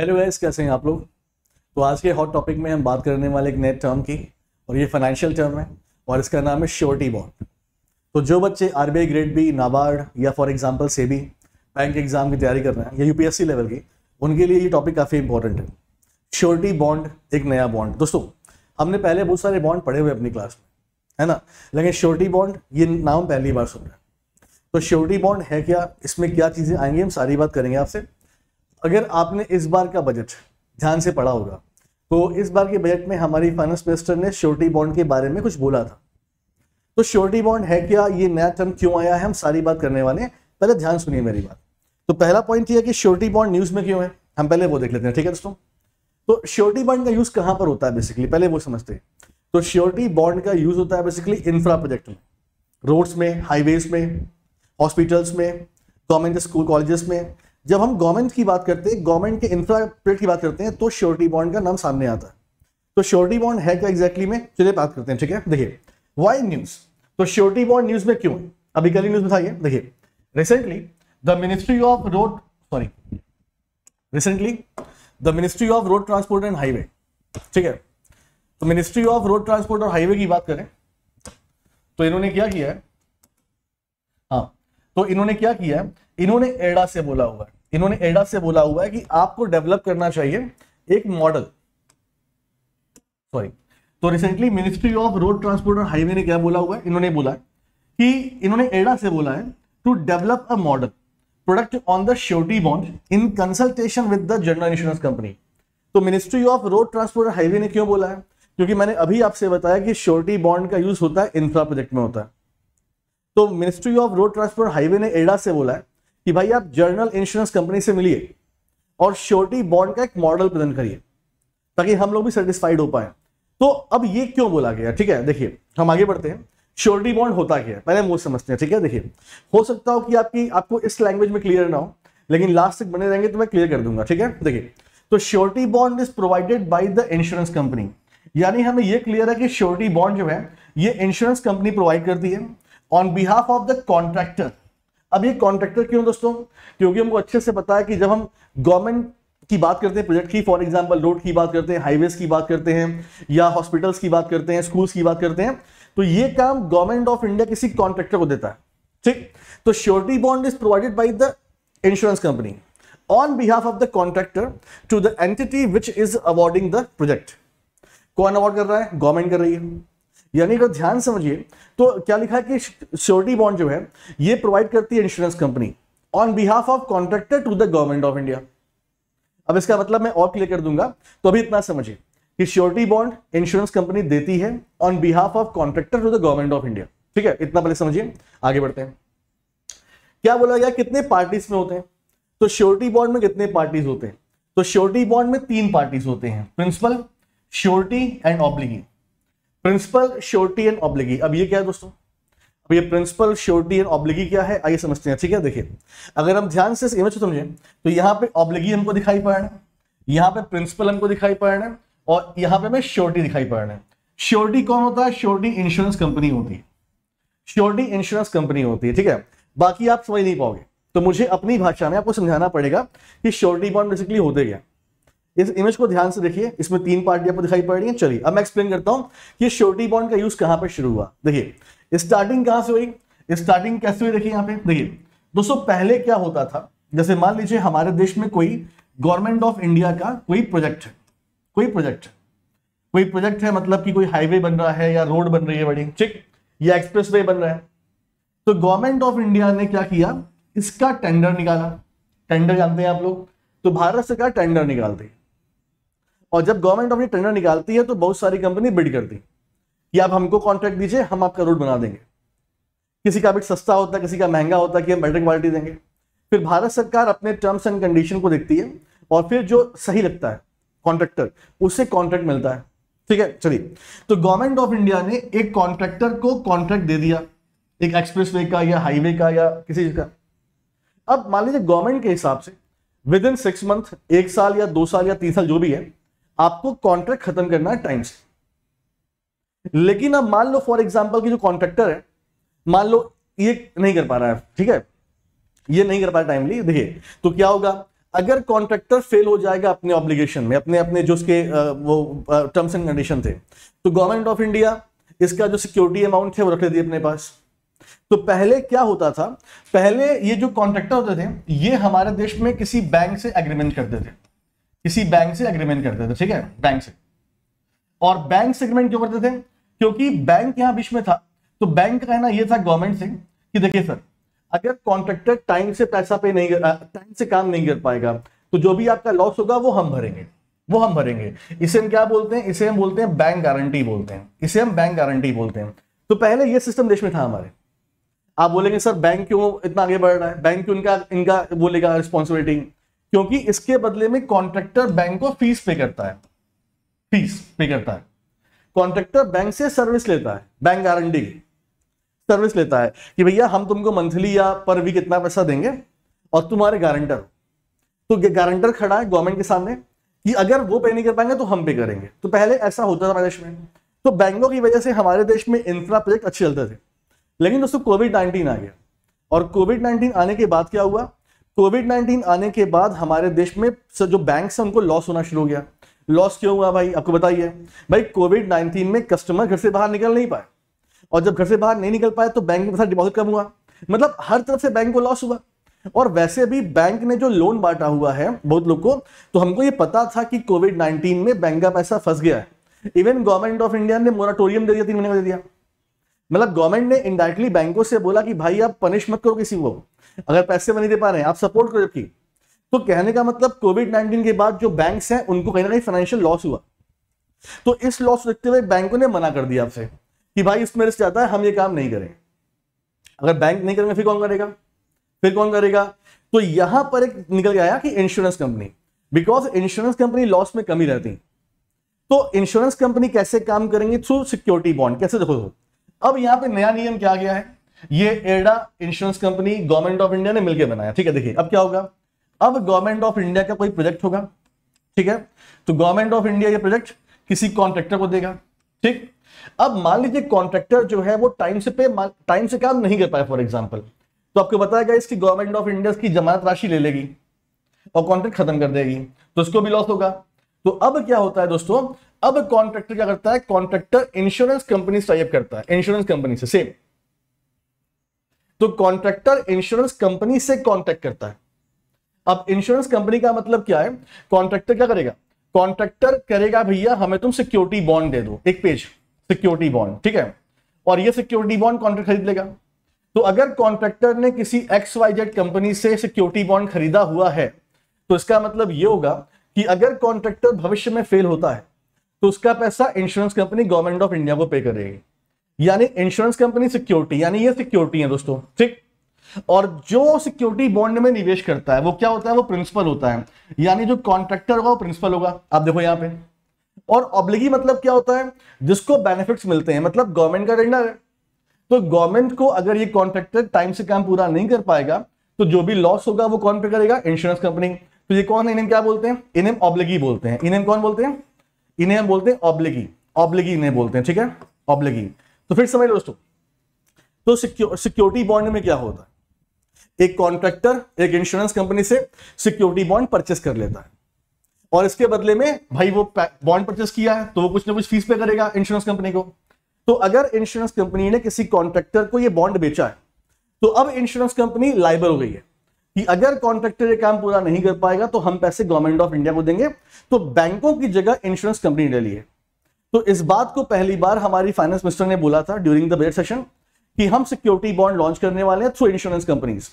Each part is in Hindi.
हेलो गाइस कैसे हैं आप लोग तो आज के हॉट टॉपिक में हम बात करने वाले एक नए टर्म की और ये फाइनेंशियल टर्म है और इसका नाम है श्योरिटी बॉन्ड तो जो बच्चे आर ग्रेड बी नाबार्ड या फॉर एग्जांपल से भी बैंक एग्जाम की तैयारी कर रहे हैं या यूपीएससी लेवल की उनके लिए ये टॉपिक काफ़ी इंपॉर्टेंट है श्योरिटी बॉन्ड एक नया बॉन्ड दोस्तों हमने पहले बहुत सारे बॉन्ड पढ़े हुए अपनी क्लास में है ना लेकिन श्योरिटी बॉन्ड ये नाम पहली बार सुन रहे हैं तो श्योरिटी बॉन्ड है क्या इसमें क्या चीज़ें आएंगी हम सारी बात करेंगे आपसे अगर आपने इस बार का बजट ध्यान से पढ़ा होगा तो इस बार के बजट में हमारी फाइनेंस मिनिस्टर ने श्योरिटी बॉन्ड के बारे में कुछ बोला था तो श्योरिटी बॉन्ड है क्या ये नया टर्म क्यों आया है हम सारी बात करने वाले हैं पहले ध्यान सुनिए मेरी बात तो पहला पॉइंट है कि श्योरिटी बॉन्ड न्यूज में क्यों है हम पहले वो देख लेते हैं ठीक है दोस्तों तो श्योरिटी बॉन्ड का यूज कहां पर होता है बेसिकली पहले वो समझते हैं तो श्योरिटी बॉन्ड का यूज होता है बेसिकली इंफ्रा प्रोजेक्ट में रोड्स में हाईवेज में हॉस्पिटल्स में गवर्नमेंट स्कूल कॉलेजेस में जब हम गवर्नमेंट की बात करते हैं गवर्नमेंट के इंफ्राप्रेट की बात करते हैं तो श्योरिटी बॉन्ड का नाम सामने आता है तो श्योरिटी बॉन्ड है क्या एग्जैक्टली में चलिए बात करते हैं ठीक है देखिए वाई न्यूज तो श्योरिटी बॉन्ड न्यूज में क्यों अभी कल न्यूज बताइए देखिए recently the ministry of road sorry recently the ministry of road transport and highway ठीक है तो मिनिस्ट्री ऑफ रोड ट्रांसपोर्ट और हाईवे की बात करें तो इन्होंने क्या किया है हाँ तो इन्होंने क्या किया है इन्होंने एडा से बोला हुआ है इन्होंने एडा से बोला हुआ है कि आपको डेवलप करना चाहिए एक मॉडल सॉरी तो recently ministry of road transport और हाईवे ने क्या बोला हुआ है इन्होंने बोला है कि इन्होंने एडा से बोला है to develop a model product on the surety bond in consultation with the general insurance company तो मिनिस्ट्री ऑफ रोड ट्रांसपोर्ट और हाईवे ने क्यों बोला है क्योंकि मैंने अभी आपसे बताया कि श्योरिटी बॉन्ड का यूज होता है इंफ्रा प्रोजेक्ट में होता है तो ministry of road transport highway ने एडा से बोला है कि भाई आप जर्नल इंश्योरेंस कंपनी से मिलिए और श्योरिटी बॉन्ड का एक मॉडल प्रेजेंट करिए ताकि हम लोग भी सेटिस्फाइड हो पाए तो अब ये क्यों बोला गया ठीक है देखिए हम आगे बढ़ते हैं श्योरिटी बॉन्ड होता क्या है पहले हम वो समझते हैं ठीक है देखिए हो सकता हो कि आपकी आपको इस लैंग्वेज में क्लियर ना हो लेकिन लास्ट तक बने रहेंगे तो मैं क्लियर कर दूंगा ठीक है देखिए तो surety bond is provided by the insurance company यानी हमें यह क्लियर है कि श्योरिटी बॉन्ड जो है ये इंश्योरेंस कंपनी प्रोवाइड करती है on behalf of the contractor अब ये कॉन्ट्रैक्टर क्यों दोस्तों क्योंकि हमको अच्छे से पता है कि जब हम गवर्नमेंट की बात करते हैं प्रोजेक्ट की फॉर एग्जाम्पल रोड की बात करते हैं हाईवेज की बात करते हैं या हॉस्पिटल्स की बात करते हैं स्कूल्स की बात करते हैं तो ये काम गवर्नमेंट ऑफ इंडिया किसी कॉन्ट्रैक्टर को देता है ठीक तो surety bond is provided by the insurance company on behalf of the contractor to the entity which is awarding the project कौन अवॉर्ड कर रहा है गवर्नमेंट कर रही है यानी अगर ध्यान समझिए तो क्या लिखा है कि श्योरिटी बॉन्ड जो है ये प्रोवाइड करती है insurance company on behalf of contractor to the government of India अब इसका मतलब मैं और क्लियर कर दूंगा तो अभी इतना समझिए कि श्योरिटी बॉन्ड इंश्योरेंस कंपनी देती है on behalf of contractor to the government of India ठीक है इतना पहले समझिए आगे बढ़ते हैं क्या बोला गया कितने पार्टीज में होते हैं तो श्योरिटी बॉन्ड में कितने पार्टीज होते हैं तो श्योरिटी बॉन्ड में तीन पार्टीज होते हैं principal surety and obligee principal surety and obligee अब ये क्या है दोस्तों अब ये प्रिंसिपल श्योरिटी एंड ऑब्लिगी क्या है आइए समझते हैं ठीक है देखिए अगर हम ध्यान से इस इमेज समझें तो यहाँ पे ऑब्लिगी हमको दिखाई पड़ रहा है यहाँ पे प्रिंसिपल हमको दिखाई पड़ रहा है और यहाँ पे हमें श्योरिटी दिखाई पड़ रहा है श्योरिटी कौन होता है श्योरिटी इंश्योरेंस कंपनी होती है श्योरिटी इंश्योरेंस कंपनी होती है ठीक है बाकी आप समझ नहीं पाओगे तो मुझे अपनी भाषा में आपको समझाना पड़ेगा कि श्योरिटी बॉन्ड बेसिकली होते क्या इस इमेज को ध्यान से देखिए इसमें तीन पार्टी आपको दिखाई पड़ रही है चलिए अब मैं एक्सप्लेन करता हूं कि श्योरिटी बॉन्ड का यूज कहां पर शुरू हुआ देखिए स्टार्टिंग कहां से हुई स्टार्टिंग कैसे हुई देखिए यहां पे देखिए दोस्तों पहले क्या होता था जैसे मान लीजिए हमारे देश में कोई गवर्नमेंट ऑफ इंडिया का कोई प्रोजेक्ट है कोई प्रोजेक्ट है कोई प्रोजेक्ट है मतलब कि कोई हाईवे बन रहा है या रोड बन रही है बड़ी ठीक या एक्सप्रेस वे बन रहा है तो गवर्नमेंट ऑफ इंडिया ने क्या किया इसका टेंडर निकाला टेंडर जानते हैं आप लोग तो भारत सरकार टेंडर निकालती है और जब गवर्नमेंट अपनी टेंडर निकालती है तो बहुत सारी कंपनी बिड करती है कि आप हमको कॉन्ट्रैक्ट दीजिए हम आपका रोड बना देंगे किसी का बिट सस्ता होता है किसी का महंगा होता है कि हम बेटर क्वालिटी देंगे फिर भारत सरकार अपने टर्म्स एंड कंडीशन को देखती है और फिर जो सही लगता है कॉन्ट्रैक्टर उससे कॉन्ट्रैक्ट मिलता है ठीक है चलिए तो गवर्नमेंट ऑफ इंडिया ने एक कॉन्ट्रैक्टर को कॉन्ट्रैक्ट दे दिया एक वे का या हाईवे का या किसी चीज का अब मान लीजिए गवर्नमेंट के हिसाब से विद इन सिक्स मंथ एक साल या दो साल या तीन साल जो भी है आपको कॉन्ट्रैक्ट खत्म करना है टाइम से लेकिन अब मान लो फॉर एग्जाम्पल की जो कॉन्ट्रेक्टर है मान लो ये नहीं कर पा रहा है ठीक है ये नहीं कर पा रहा टाइमली देखिए तो क्या होगा अगर कॉन्ट्रैक्टर फेल हो जाएगा अपने ऑब्लिगेशन में अपने अपने जो उसके वो टर्म्स एंड कंडीशन थे तो गवर्नमेंट ऑफ इंडिया इसका जो सिक्योरिटी अमाउंट है वो रख लेती अपने पास तो पहले क्या होता था पहले ये जो कॉन्ट्रैक्टर होते थे ये हमारे देश में किसी बैंक से एग्रीमेंट करते थे किसी बैंक से एग्रीमेंट करते थे ठीक है बैंक से और बैंक से एग्रीमेंट क्यों करते थे क्योंकि बैंक यहां बीच में था तो बैंक का कहना यह था गवर्नमेंट से कि देखिए सर अगर कॉन्ट्रेक्टर टाइम से पैसा पे नहीं टाइम से काम नहीं कर पाएगा तो जो भी आपका लॉस होगा वो हम भरेंगे वो हम भरेंगे इसे हम क्या बोलते हैं इसे हम बोलते हैं बैंक गारंटी बोलते हैं इसे हम बैंक गारंटी बोलते हैं तो पहले ये सिस्टम देश में था हमारे आप बोलेंगे सर बैंक क्यों इतना आगे बढ़ रहा है बैंक क्यों इनका इनका बोलेगा रिस्पॉन्सिबिलिटी क्योंकि इसके बदले में कॉन्ट्रेक्टर बैंक को फीस पे करता है फीस पे करता है कॉन्ट्रेक्टर बैंक से सर्विस लेता है बैंक गारंटी सर्विस लेता है कि भैया हम तुमको मंथली या पर वीक इतना पैसा देंगे और तुम्हारे गारंटर तो गारंटर खड़ा है गवर्नमेंट के सामने कि अगर वो पे नहीं कर पाएंगे तो हम पे करेंगे तो पहले ऐसा होता था हमारे देश में तो बैंकों की वजह से हमारे देश में इंफ्रा प्रोजेक्ट अच्छे चलते थे लेकिन दोस्तों कोविड नाइन्टीन आ गया और कोविड नाइन्टीन आने के बाद क्या हुआ कोविड नाइन्टीन आने के बाद हमारे देश में जो बैंक है उनको लॉस होना शुरू हो गया लॉस क्यों हुआ भाई आपको बताइए भाई कोविड नाइन्टीन में कस्टमर घर से बाहर निकल नहीं पाए और जब घर से बाहर नहीं निकल पाए तो बैंक में डिपॉजिट कम हुआ मतलब हर तरफ से बैंक को लॉस हुआ और वैसे भी बैंक ने जो लोन बांटा हुआ है बहुत लोग को तो हमको ये पता था कि कोविड नाइन्टीन में बैंक का पैसा फंस गया है इवन गवर्नमेंट ऑफ इंडिया ने मोराटोरियम दे दिया तीन महीने का दे दिया मतलब गवर्नमेंट ने इनडायरेक्टली बैंकों से बोला कि भाई आप पनिश मत करो किसी को अगर पैसे नहीं दे पा रहे हैं आप सपोर्ट करो जबकि तो कहने का मतलब कोविड नाइनटीन के बाद जो बैंक हैं उनको कहीं ना कहीं फाइनेंशियल लॉस हुआ तो इस लॉस देखते हुए बैंकों ने मना कर दिया आपसे कि भाई इसमें रिस्क जाता है हम ये काम नहीं करें अगर बैंक नहीं करेंगे फिर कौन करेगा फिर कौन करेगा तो यहां पर एक निकल गया कि insurance company because insurance company loss में कमी रहती तो इंश्योरेंस कंपनी कैसे काम करेंगे थ्रू सिक्योरिटी बॉन्ड कैसे देखो अब यहां पे नया नियम क्या गया है ये IRDA insurance company government of India ने मिलकर बनाया ठीक है देखिए अब क्या होगा अब गवर्नमेंट ऑफ इंडिया का कोई प्रोजेक्ट होगा ठीक है तो गवर्नमेंट ऑफ इंडिया ये प्रोजेक्ट किसी कॉन्ट्रेक्टर को देगा ठीक अब मान लीजिए कॉन्ट्रेक्टर जो है वो टाइम से पे टाइम से काम नहीं कर पाए फॉर एग्जाम्पल तो आपको बताया इसकी गवर्नमेंट ऑफ इंडिया की जमानत राशि ले लेगी और कॉन्ट्रैक्ट खत्म कर देगी तो उसको भी लॉस होगा तो अब क्या होता है दोस्तों अब कॉन्ट्रेक्टर क्या करता है कॉन्ट्रेक्टर इंश्योरेंस कंपनी से टाइप करता है इंश्योरेंस कंपनी से सेम तो कॉन्ट्रेक्टर इंश्योरेंस कंपनी से कॉन्टेक्ट करता है अब इंश्योरेंस कंपनी का मतलब क्या है कॉन्ट्रेक्टर क्या करेगा कॉन्ट्रेक्टर करेगा भैया हमें तुम सिक्योरिटी बॉन्ड दे दो एक पेज सिक्योरिटी बॉन्ड ठीक है और ये सिक्योरिटी बॉन्ड कॉन्ट्रेक्ट खरीद लेगा तो अगर कॉन्ट्रेक्टर ने किसी एक्स वाई जेड कंपनी से सिक्योरिटी बॉन्ड खरीदा हुआ है तो इसका मतलब ये होगा कि अगर कॉन्ट्रैक्टर भविष्य में फेल होता है तो उसका पैसा insurance company government of India को पे करेगी यानी इंश्योरेंस कंपनी सिक्योरिटी यानी ये सिक्योरिटी है दोस्तों ठीक और जो सिक्योरिटी बॉन्ड में निवेश करता है वो क्या होता है वो प्रिंसिपल होता है यानी जो कॉन्ट्रैक्टर होगा वो प्रिंसिपल होगा आप देखो यहां पे और ऑब्लिगी मतलब क्या होता है जिसको बेनिफिट्स मिलते हैं मतलब गवर्नमेंट का टेंडर है तो गवर्नमेंट को अगर ये कॉन्ट्रैक्टर टाइम से काम पूरा नहीं कर पाएगा तो जो भी लॉस होगा वो कौन पे करेगा इंश्योरेंस कंपनी तो ये कौन है इन्हें क्या बोलते हैं इन्हें ऑब्लिगी बोलते हैं इन्हें कौन बोलते हैं इन्हें हम बोलते हैं ऑब्लिगी ऑब्लिगी इन्हें बोलते हैं ठीक है ऑब्लिगी तो फिर समझ लो दोस्तों तो सिक्योरिटी बॉन्ड में क्या होता है एक कॉन्ट्रैक्टर एक इंश्योरेंस कंपनी से सिक्योरिटी बॉन्ड परचेस कर लेता है और इसके बदले में भाई वो बॉन्ड परचेस किया है तो वो कुछ ना कुछ फीस पे करेगा इंश्योरेंस कंपनी को तो अगर इंश्योरेंस कंपनी ने किसी कॉन्ट्रैक्टर को ये बॉन्ड बेचा है तो अब इंश्योरेंस कंपनी लाइबल हो गई है कि अगर कॉन्ट्रेक्टर ये काम पूरा नहीं कर पाएगा तो हम पैसे गवर्नमेंट ऑफ इंडिया को देंगे तो बैंकों की जगह इंश्योरेंस कंपनी ले लिए तो इस बात को पहली बार हमारी फाइनेंस मिनिस्टर ने बोला था ड्यूरिंग द बजट सेशन कि हम सिक्योरिटी बॉन्ड लॉन्च करने वाले हैं थ्रू इंश्योरेंस कंपनीज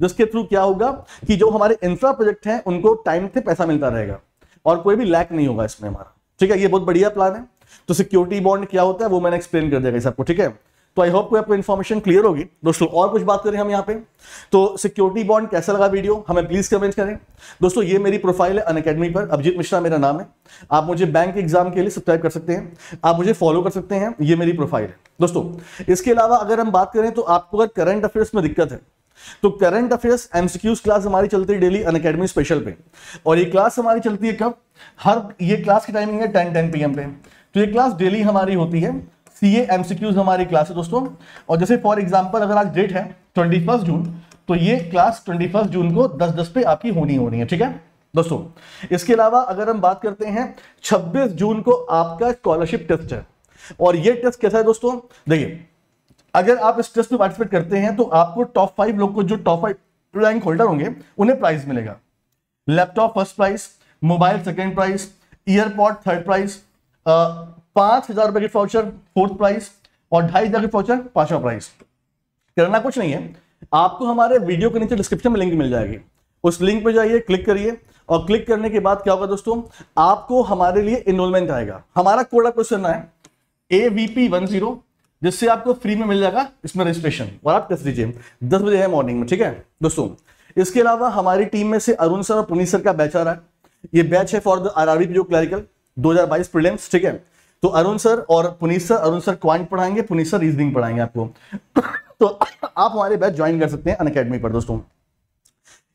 जिसके थ्रू क्या होगा कि जो हमारे इंफ्रा प्रोजेक्ट हैं उनको टाइम से पैसा मिलता रहेगा और कोई भी लैक नहीं होगा इसमें हमारा ठीक है ये बहुत बढ़िया प्लान है तो सिक्योरिटी बॉन्ड क्या होता है वो मैंने एक्सप्लेन कर दिया सबको ठीक है तो आई होप कोई आपको इन्फॉर्मेशन क्लियर होगी दोस्तों और कुछ बात करें हम यहाँ पे तो सिक्योरिटी बॉन्ड कैसा लगा वीडियो हमें प्लीज कमेंट करें दोस्तों ये मेरी प्रोफाइल है अनकेडमी पर अभिजीत मिश्रा मेरा नाम है आप मुझे बैंक एग्जाम के लिए सब्सक्राइब कर सकते हैं आप मुझे फॉलो कर सकते हैं ये मेरी प्रोफाइल है दोस्तों इसके अलावा अगर हम बात करें तो आपको अगर करंट अफेयर्स में दिक्कत है तो करंट अफेयर्स एमसीक्यूज क्लास हमारी चलती है डेली अन अकेडमी स्पेशल पे और ये क्लास हमारी चलती है कब हर ये क्लास की टाइमिंग है टेन टेन पी पे तो ये क्लास डेली हमारी होती है सी एमसीक्यूज हमारी क्लास है दोस्तों और जैसे फॉर एग्जाम्पल अगर आज डेट है ट्वेंटी जून तो ये क्लास ट्वेंटी जून को दस दस पे आपकी होनी होनी है ठीक है दोस्तों इसके अलावा अगर हम बात करते हैं 26 जून को आपका स्कॉलरशिप टेस्ट है और ये टेस्ट कैसा है दोस्तों देखिए अगर आप इस टेस्ट में पार्टिसिपेट करते हैं तो आपको टॉप फाइव लोग को जो टॉप फाइव रैंक होल्डर होंगे उन्हें प्राइज मिलेगा laptop first prize mobile second prize earpod third prize पांच हजार रुपए की फाउचर फोर्थ प्राइस और ढाई हजार की फाउचर पांचवा प्राइस करना कुछ नहीं है आपको हमारे वीडियो के नीचे डिस्क्रिप्शन में लिंक मिल जाएगी उस लिंक पर जाइए क्लिक करिए और क्लिक करने के बाद क्या होगा दोस्तों आपको हमारे लिए इनरोलमेंट आएगा हमारा कोड आपको करना है A V P one zero जिससे आपको फ्री में मिल जाएगा इसमें रजिस्ट्रेशन और आप कर लीजिए दस बजे है मॉर्निंग में ठीक है दोस्तों इसके अलावा हमारी टीम में से अरुण सर और पुनीत सर का बैच आ रहा है ये बैच है for the R R B clerical 2022 prelims ठीक है तो अरुण सर और Puneet sir Arun sir quant पढ़ाएंगे पुनीत सर रीजनिंग पढ़ाएंगे आपको तो आप हमारे बैच ज्वाइन कर सकते हैं अन पर दोस्तों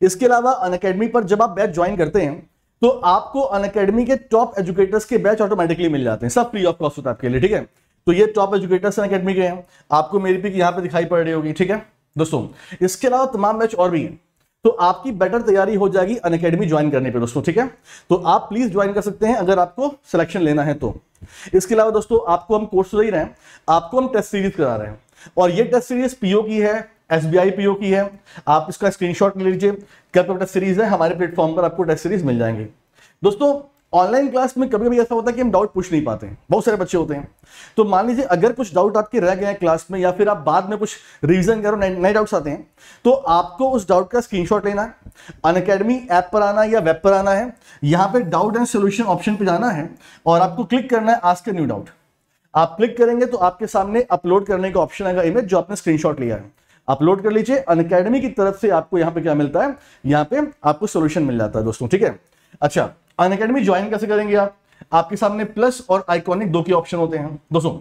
इसके अलावा अन पर जब आप बैच ज्वाइन करते हैं तो आपको अन के टॉप एजुकेटर्स के बैच ऑटोमेटिकली मिल जाते हैं सब फ्री ऑफ कॉस्ट होता है आपके लिए ठीक है तो ये टॉप एजुकेटर्स अन के हैं आपको मेरी पिक यहाँ पे दिखाई पड़ रही होगी ठीक है दोस्तों इसके अलावा तमाम बैच और भी हैं तो आपकी बेटर तैयारी हो जाएगी अन ज्वाइन करने पर दोस्तों ठीक है तो आप प्लीज ज्वाइन कर सकते हैं अगर आपको सिलेक्शन लेना है तो इसके अलावा दोस्तों आपको हम कोर्स दे रहे हैं आपको हम टेस्ट सीरीज करा रहे हैं और ये टेस्ट सीरीज पीओ की है एस पीओ की है आप इसका स्क्रीनशॉट ले लीजिए क्या टेस्ट सीरीज है हमारे प्लेटफॉर्म पर आपको टेस्ट सीरीज मिल जाएंगे दोस्तों ऑनलाइन क्लास में कभी कभी ऐसा होता है कि हम डाउट पूछ नहीं पाते हैं बहुत सारे बच्चे होते हैं तो मान लीजिए अगर कुछ डाउट आपके रह गए हैं क्लास में या फिर आप बाद में कुछ रिवीजन करो नए डाउट्स आते हैं तो आपको उस डाउट का स्क्रीनशॉट लेना है अन अकेडमी ऐप पर आना या वेब पर आना है यहाँ पर डाउट एंड सोल्यूशन ऑप्शन पर जाना है और आपको क्लिक करना है आस्क न्यू डाउट आप क्लिक करेंगे तो आपके सामने अपलोड करने का ऑप्शन आएगा इमेज जो आपने स्क्रीनशॉट लिया है अपलोड कर लीजिए अन की तरफ से आपको यहाँ पे क्या मिलता है यहाँ पे आपको सोल्यूशन मिल जाता है दोस्तों ठीक है अच्छा अनकेडमी अकेडमी ज्वाइन कैसे करेंगे आप आपके सामने प्लस और आइकॉनिक दो के ऑप्शन होते हैं दोस्तों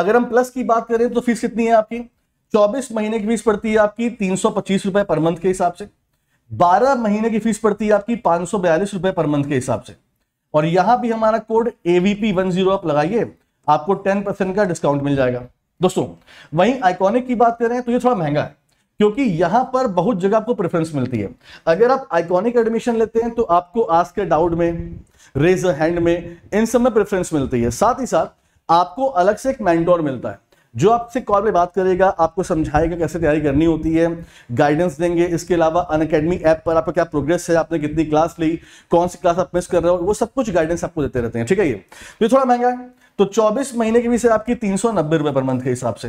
अगर हम प्लस की बात करें तो फीस कितनी है आपकी चौबीस महीने की फीस पड़ती है आपकी तीन सौ पच्चीस रुपए पर मंथ के हिसाब से बारह महीने की फीस पड़ती है आपकी पांच सौ बयालीस रुपए पर मंथ के हिसाब से और यहां भी हमारा कोड एवीपी वन जीरो आप लगाइए आपको टेन परसेंट का डिस्काउंट मिल जाएगा दोस्तों वहीं आइकॉनिक की बात करें तो ये थोड़ा महंगा है क्योंकि यहां पर बहुत जगह आपको प्रेफरेंस मिलती है अगर आप आइकॉनिक एडमिशन लेते हैं तो आपको आज के डाउट में रेज हैंड में इन सब में प्रेफरेंस मिलती है साथ ही साथ आपको अलग से एक मैंडोर मिलता है जो आपसे कॉल में बात करेगा आपको समझाएगा कैसे तैयारी करनी होती है गाइडेंस देंगे इसके अलावा अन अकेडमी ऐप पर आपका क्या प्रोग्रेस है आपने कितनी क्लास ली कौन सी क्लास आप मिस कर रहे हो वो सब कुछ गाइडेंस आपको देते रहते हैं ठीक है ये तो थोड़ा महंगा है तो 24 महीने के भी से आपकी तीन सौ नब्बे रुपए पर मंथ के हिसाब से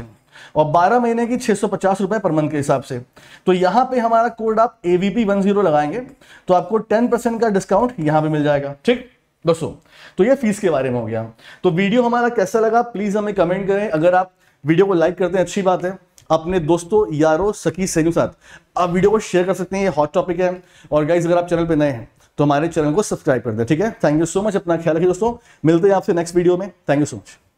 और 12 महीने की छह सौ पर मंथ के हिसाब से तो यहां पे हमारा कोड आप एवीपी वन जीरो लगाएंगे तो आपको 10% का डिस्काउंट यहां पे मिल जाएगा ठीक दोस्तों तो ये फीस के बारे में हो गया तो वीडियो हमारा कैसा लगा प्लीज़ हमें कमेंट करें अगर आप वीडियो को लाइक करते हैं अच्छी बात है अपने दोस्तों यारों सखी सहेलियों साथ आप वीडियो को शेयर कर सकते हैं ये हॉट टॉपिक है और गाइज अगर आप चैनल पर नए हैं तो हमारे चैनल को सब्सक्राइब कर दें ठीक है थैंक यू सो मच अपना ख्याल रखिए दोस्तों मिलते हैं आपसे नेक्स्ट वीडियो में थैंक यू सो मच